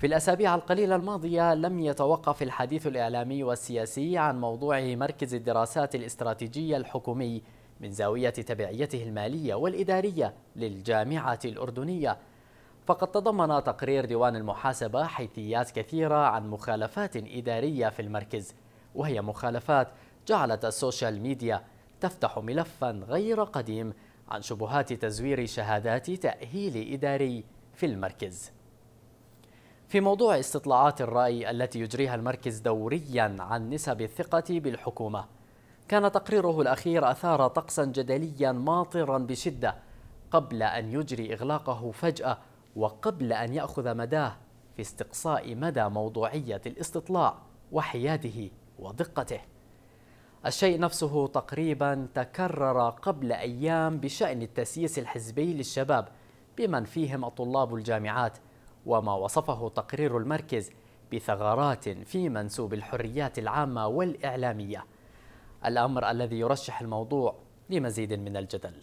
في الأسابيع القليلة الماضية لم يتوقف الحديث الإعلامي والسياسي عن موضوع مركز الدراسات الاستراتيجية الحكومي من زاوية تبعيته المالية والإدارية للجامعة الأردنية فقد تضمن تقرير ديوان المحاسبة حيثيات كثيرة عن مخالفات إدارية في المركز وهي مخالفات جعلت السوشيال ميديا تفتح ملفا غير قديم عن شبهات تزوير شهادات تأهيل إداري في المركز في موضوع استطلاعات الرأي التي يجريها المركز دوريا عن نسب الثقة بالحكومة كان تقريره الأخير أثار طقسا جدليا ماطرا بشدة قبل أن يجري إغلاقه فجأة وقبل أن يأخذ مداه في استقصاء مدى موضوعية الاستطلاع وحياده ودقته الشيء نفسه تقريبا تكرر قبل أيام بشأن التسييس الحزبي للشباب بمن فيهم الطلاب الجامعات وما وصفه تقرير المركز بثغرات في منسوب الحريات العامة والإعلامية الأمر الذي يرشح الموضوع لمزيد من الجدل